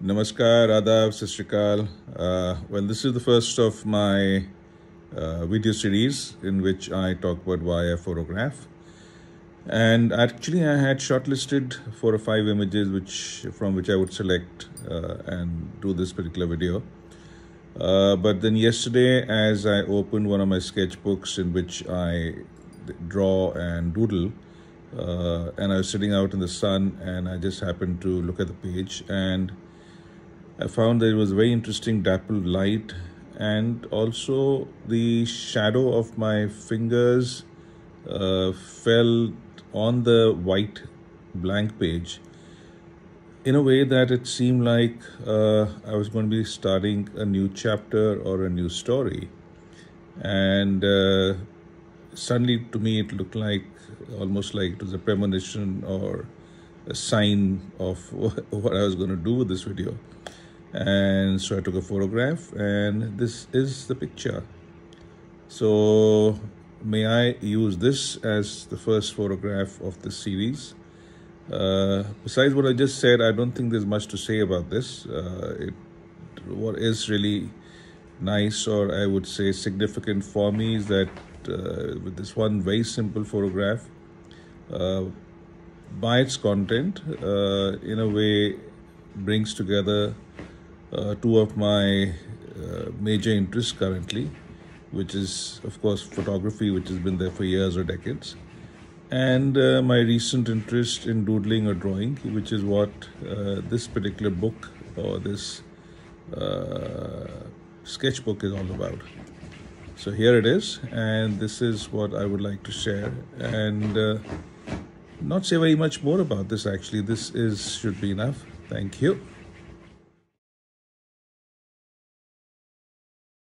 Namaskar, Adav, Sistrikal. Uh, well, this is the first of my uh, video series in which I talk about why I photograph. And actually, I had shortlisted four or five images which from which I would select uh, and do this particular video. Uh, but then yesterday, as I opened one of my sketchbooks in which I draw and doodle, uh, and I was sitting out in the sun and I just happened to look at the page and I found that it was very interesting dappled light and also the shadow of my fingers uh, fell on the white blank page in a way that it seemed like uh, I was going to be starting a new chapter or a new story. And uh, suddenly to me it looked like almost like it was a premonition or a sign of what I was going to do with this video and so I took a photograph and this is the picture so may I use this as the first photograph of the series uh, besides what I just said I don't think there's much to say about this uh, it, what is really nice or I would say significant for me is that uh, with this one very simple photograph uh, by its content uh, in a way brings together uh, two of my uh, major interests currently, which is, of course, photography, which has been there for years or decades, and uh, my recent interest in doodling or drawing, which is what uh, this particular book or this uh, sketchbook is all about. So here it is, and this is what I would like to share, and uh, not say very much more about this. Actually, this is should be enough. Thank you.